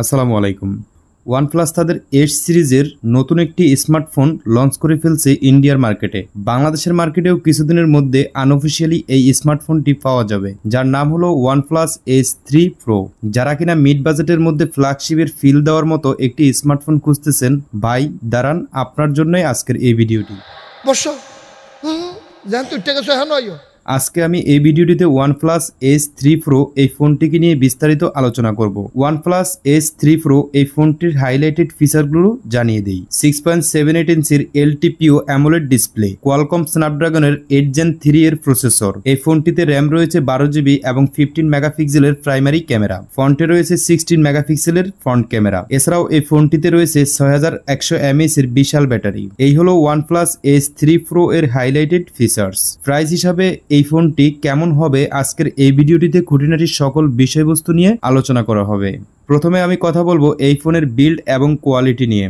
আসসালামু আলাইকুম ওয়ানপ্লাস তাদের এস সিরিজের নতুন একটি স্মার্টফোন লঞ্চ করে ফেলছে ইন্ডিয়ার মার্কেটে বাংলাদেশের মার্কেটেও কিছুদিনের মধ্যে আনঅফিসিয়ালি এই স্মার্টফোনটি পাওয়া যাবে যার নাম হলো ওয়ানপ্লাস এস থ্রি প্রো যারা কিনা মিড বাজেটের মধ্যে ফ্ল্যাগশিপের ফিল দেওয়ার মতো একটি স্মার্টফোন খুঁজতেছেন ভাই দাঁড়ান আপনার জন্যই আজকের এই ভিডিওটি অবশ্য আজকে আমি এই ভিডিওটিতে ওয়ানপ্লাস এস থ্রি প্রো এই ফোনটিকে নিয়ে বিস্তারিত আলোচনা করব ওয়ানপ্লাস এস থ্রি প্রো এই ফোনটির হাইলাইটেড ফিচারগুলো জানিয়ে দিই সিক্স পয়েন্ট সেভেন এইট ইঞ্চির এলটিপিও অ্যামোলেড ডিসপ্লে কোয়ালকম স্ন্যাপড্রাগনের এইট জেন থ্রি এর প্রসেসর এই ফোনটিতে র্যাম রয়েছে বারো জিবি এবং ফিফটিন মেগাপিক্সেলের প্রাইমারি ক্যামেরা ফ্রন্টে রয়েছে সিক্সটিন মেগাপিক্সেলের ফ্রন্ট ক্যামেরা এছাড়াও এই ফোনটিতে রয়েছে ছয় হাজার একশো এমএস বিশাল ব্যাটারি এই হলো ওয়ানপ্লাস এস থ্রি প্রো এর হাইলাইটেড ফিচার্স প্রাইস হিসাবে এই ফোনটি কেমন হবে আজকের এই ভিডিওটিতে খুঁটিনাটির সকল বিষয়বস্তু নিয়ে আলোচনা করা হবে প্রথমে আমি কথা বলবো এই ফোনের বিল্ড এবং কোয়ালিটি নিয়ে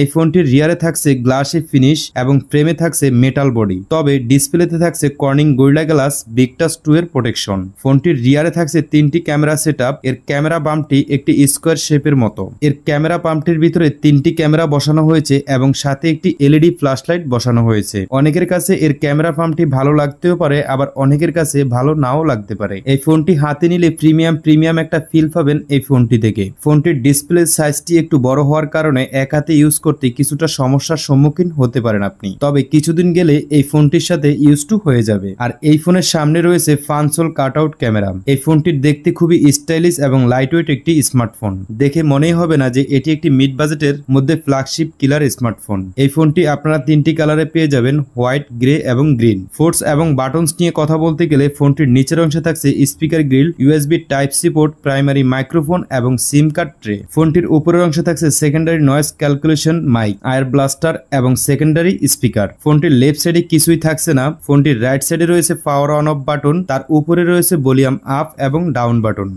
এই ফোনটির রিয়ারে থাকছে গ্লাসে ফিনিশ এবং ফ্রেমে থাকছে মেটাল বডি তবে ডিসপ্লেতে থাকছে Corning Gorilla glass Victus two এর প্রোটেকশন ফোনটির রিয়ারে থাকছে তিনটি ক্যামেরা সেট এর ক্যামেরা পাম্পটি একটি স্কোয়ার শেপের মতো এর ক্যামেরা পাম্পটির ভিতরে তিনটি ক্যামেরা বসানো হয়েছে এবং সাথে একটি এলইডি ফ্ল্যাশ লাইট বসানো হয়েছে অনেকের কাছে এর ক্যামেরা পাম্পটি ভালো লাগতেও পারে আবার অনেকের কাছে ভালো নাও লাগতে পারে এই ফোনটি হাতে নিলে প্রিমিয়াম প্রিমিয়াম একটা ফিল পাবেন এই ফোনটি থেকে ফোনটির ডিসপ্লে সাইজটি একটু বড় হওয়ার কারণে এক হাতে ইউজ করতে কিছুটা সমস্যার সম্মুখীন হতে পারেন আপনি তবে কিছুদিন গেলে এই ফোনটির সাথে ইউজ টু হয়ে যাবে আর এই ফোনের সামনে রয়েছে ফানসোল কাট আউট ক্যামেরা এই ফোনটির দেখতে খুবই স্টাইলিশ এবং লাইটওয়েট একটি স্মার্টফোন দেখে মনেই হবে না যে এটি একটি মিড বাজেটের মধ্যে ফ্ল্যাগশিপ কিলার স্মার্টফোন এই ফোনটি আপনারা তিনটি কালারে পেয়ে যাবেন হোয়াইট গ্রে এবং গ্রিন ফোর্স এবং বাটনস নিয়ে কথা বলতে গেলে ফোনটির নিচের অংশে থাকছে speaker grill USB type C port primary microphone এবং সিম কার্ড ট্রে ফোনটির উপরের অংশে থাকছে সেকেন্ডারি নয়েস ক্যালকুলেশন দিয়েছেন মাইক আয়ার ব্লাস্টার এবং সেকেন্ডারি স্পিকার ফোনটির লেফট সাইডে কিছুই থাকছে না ফোনটির রাইট সাইডে রয়েছে পাওয়ার অন অফ বাটন তার উপরে রয়েছে ভলিউম আপ এবং ডাউন বাটন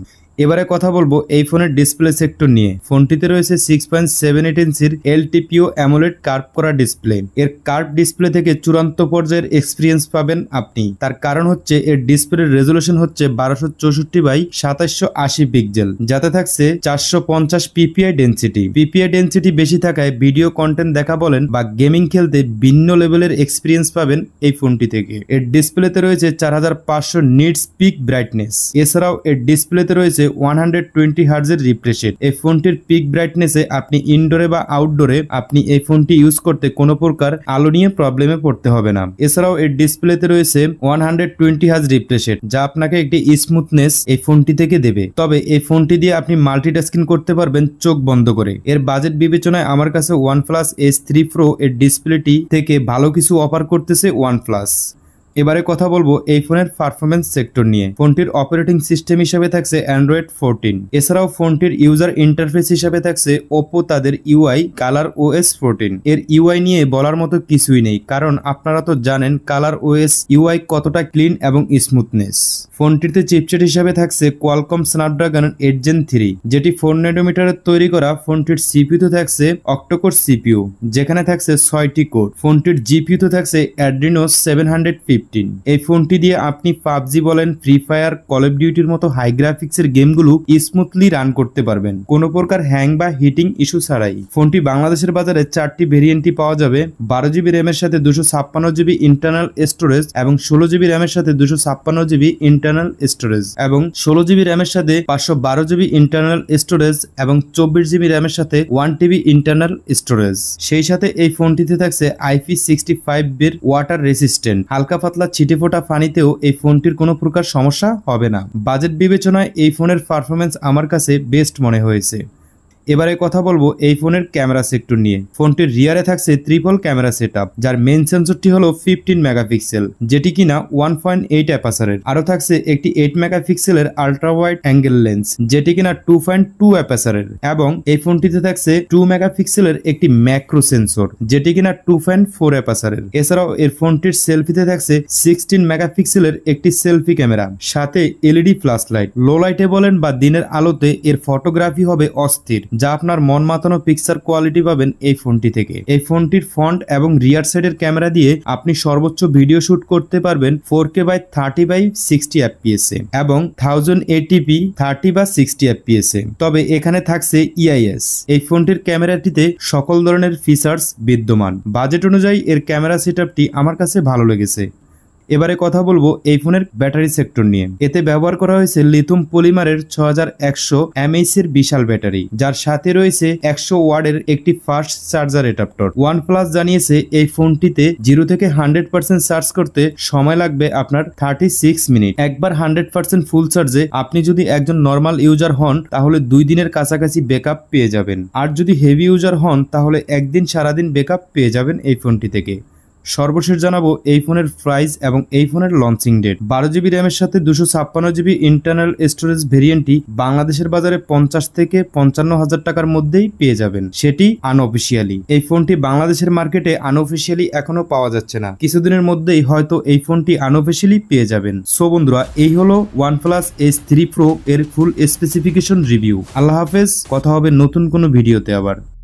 এবারে কথা বলবো এই ফোনের ডিসপ্লে সেক্টর নিয়ে ফোনটিতে রয়েছে সিক্স পয়েন্ট সেভেন এইট ইঞ্চির এলটিপিও অ্যামোলেড কার্ভ করা ডিসপ্লে এর কার্ভ ডিসপ্লে থেকে চূড়ান্ত পর্যায়ের এক্সপিরিয়েন্স পাবেন আপনি তার কারণ হচ্ছে এর ডিসপ্লের রেজুলেশন হচ্ছে বারোশো চৌষট্টি বাই সাতাশশো আশি পিক্সেল যাতে থাকছে চারশো পঞ্চাশ পিপিআই ডেন্সিটি পিপিআই ডেন্সিটি বেশি থাকায় ভিডিও কন্টেন্ট দেখা বলেন বা গেমিং খেলতে ভিন্ন লেভেলের এক্সপিরিয়েন্স পাবেন এই ফোনটি থেকে এর ডিসপ্লেতে রয়েছে চার হাজার পাঁচশো নিটস পিক ব্রাইটনেস এছাড়াও এর ডিসপ্লেতে রয়েছে ওয়ান হান্ড্রেড টোয়েন্টি হার্জের রিফ্রেশের এই ফোনটির পিক ব্রাইটনেসে আপনি ইনডোরে বা আউটডোরে আপনি এই ফোনটি ইউজ করতে কোনো প্রকার আলো নিয়ে প্রবলেমে পড়তে হবে না এছাড়াও এর ডিসপ্লেতে রয়েছে ওয়ান হান্ড্রেড টোয়েন্টি যা আপনাকে একটি স্মুথনেস এই ফোনটি থেকে দেবে তবে এই ফোনটি দিয়ে আপনি মাল্টিটাস্কিং করতে পারবেন চোখ বন্ধ করে এর বাজেট বিবেচনায় আমার কাছে OnePlus S three pro এর ডিসপ্লেটি থেকে ভালো কিছু অফার করতেছে ওয়ান প্লাস এবারে কথা বলবো এই ফোনের পারফরমেন্স সেক্টর নিয়ে ফোনটির অপারেটিং সিস্টেম হিসেবে থাকছে অ্যান্ড্রয়েড ফোরটিন এছাড়াও ফোনটির ইউজার ইন্টারফেস হিসেবে থাকছে ওপো তাদের ইউআই কালার ওএস ফোরটিন এর ইউআই নিয়ে বলার মতো কিছুই নেই কারণ আপনারা তো জানেন কালার ওএস ইউআই কতটা ক্লিন এবং স্মুথনেস ফোনটিতে চিপসেট হিসাবে থাকছে Qualcomm Snapdragon eight gen three যেটি ফোর নেডোমিটারে তৈরি করা ফোনটির সিপিউতে থাকছে অক্টোকোর সিপিউ যেখানে থাকছে ছয়টি কোড ফোনটির জিপিউতে থাকছে Adreno seven hundred fifty fifteen এই ফোনটি দিয়ে আপনি পাবজি বলেন ফ্রি ফায়ার কল অফ ডিউটির মতো হাই গ্রাফিক্সের গেমগুলো স্মুথলি রান করতে পারবেন কোন প্রকার হ্যাং বা হিটিং ইস্যু ছাড়াই ফোনটি বাংলাদেশের বাজারে চারটি ভেরিয়েন্টটি পাওয়া যাবে বারো জিবি র্যামের সাথে দুশো ছাপ্পান্ন জিবি ইন্টারনাল স্টোরেজ এবং ষোলো জিবি র্যামের সাথে দুশো ছাপ্পান্ন জিবি ইন্টারনাল স্টোরেজ এবং ষোলো জিবি র্যামের সাথে পাঁচশো বারো জিবি ইন্টারনাল স্টোরেজ এবং চব্বিশ জিবি র্যামের সাথে ওয়ান টিবি ইন্টারনাল স্টোরেজ সেই সাথে এই ফোনটিতে থাকছে আইপি সিক্সটি ফাইভ বির ওয়াটার রেসিস্টেন্ট হালকা পাতলা পাতলা ছিটে ফোটা ফানিতেও এই ফোনটির কোনো প্রকার সমস্যা হবে না বাজেট বিবেচনায় এই ফোনের পারফরমেন্স আমার কাছে বেস্ট মনে হয়েছে এবারে কথা বলবো এই ফোনের ক্যামেরা সেক্টর নিয়ে ফোনটির রিয়ারে থাকছে ত্রিপল ক্যামেরা সেট যার মেন সেন্সরটি হলো ফিফটিন মেগাপিক্সেল যেটি কিনা ওয়ান পয়েন্ট এইট অ্যাপাসারের আরও থাকছে একটি এইট মেগাপিক্সেলের আলট্রা ওয়াইড অ্যাঙ্গেল লেন্স যেটি কিনা টু পয়েন্ট টু অ্যাপাসারের এবং এই ফোনটিতে থাকছে টু মেগাপিক্সেলের একটি ম্যাক্রো সেন্সর যেটি কিনা টু পয়েন্ট ফোর অ্যাপাসারের এছাড়াও এর ফোনটির সেলফিতে থাকছে সিক্সটিন মেগাপিক্সেলের একটি সেলফি ক্যামেরা সাথে এলইডি ফ্ল্যাশ লাইট লো লাইটে বলেন বা দিনের আলোতে এর ফটোগ্রাফি হবে অস্থির যা আপনার মন মাতানো পিকচার কোয়ালিটি পাবেন এই ফোনটি থেকে এই ফোনটির ফন্ট এবং রিয়ার সাইডের ক্যামেরা দিয়ে আপনি সর্বোচ্চ ভিডিও শুট করতে পারবেন four K by thirty by sixty FPS এ এবং থাউজেন্ড এটিপি থার্টি বা সিক্সটি এফপিএস এ তবে এখানে থাকছে ইআইএস e এই ফোনটির ক্যামেরাটিতে সকল ধরনের ফিচার্স বিদ্যমান বাজেট অনুযায়ী এর ক্যামেরা সেট আমার কাছে ভালো লেগেছে এবারে কথা বলবো এই ফোনের ব্যাটারি সেক্টর নিয়ে এতে ব্যবহার করা হয়েছে লিথুম পলিমারের ছ হাজার একশো এর বিশাল ব্যাটারি যার সাথে রয়েছে একশো ওয়ার্ডের একটি fast charger adaptor OnePlus জানিয়েছে এই ফোনটিতে জিরো থেকে হান্ড্রেড পার্সেন্ট চার্জ করতে সময় লাগবে আপনার থার্টি সিক্স মিনিট একবার হান্ড্রেড পার্সেন্ট ফুল চার্জে আপনি যদি একজন নর্মাল ইউজার হন তাহলে দুই দিনের কাছাকাছি আপ পেয়ে যাবেন আর যদি হেভি ইউজার হন তাহলে একদিন সারাদিন আপ পেয়ে যাবেন এই ফোনটি থেকে সর্বশেষ জানাবো এই ফোনের প্রাইস এবং এই ফোনের লঞ্চিং ডেট বারো জিবি র্যামের সাথে দুশো ছাপ্পান্ন জিবি ইন্টারনাল স্টোরেজ ভেরিয়েন্টটি বাংলাদেশের বাজারে পঞ্চাশ থেকে পঞ্চান্ন হাজার টাকার মধ্যেই পেয়ে যাবেন সেটি আনঅফিসিয়ালি এই ফোনটি বাংলাদেশের মার্কেটে আনঅফিসিয়ালি এখনো পাওয়া যাচ্ছে না কিছুদিনের মধ্যেই হয়তো এই ফোনটি আনঅফিসিয়ালি পেয়ে যাবেন সো বন্ধুরা এই হলো ওয়ানপ্লাস এস থ্রি প্রো এর ফুল স্পেসিফিকেশন রিভিউ আল্লাহ হাফেজ কথা হবে নতুন কোনো ভিডিওতে আবার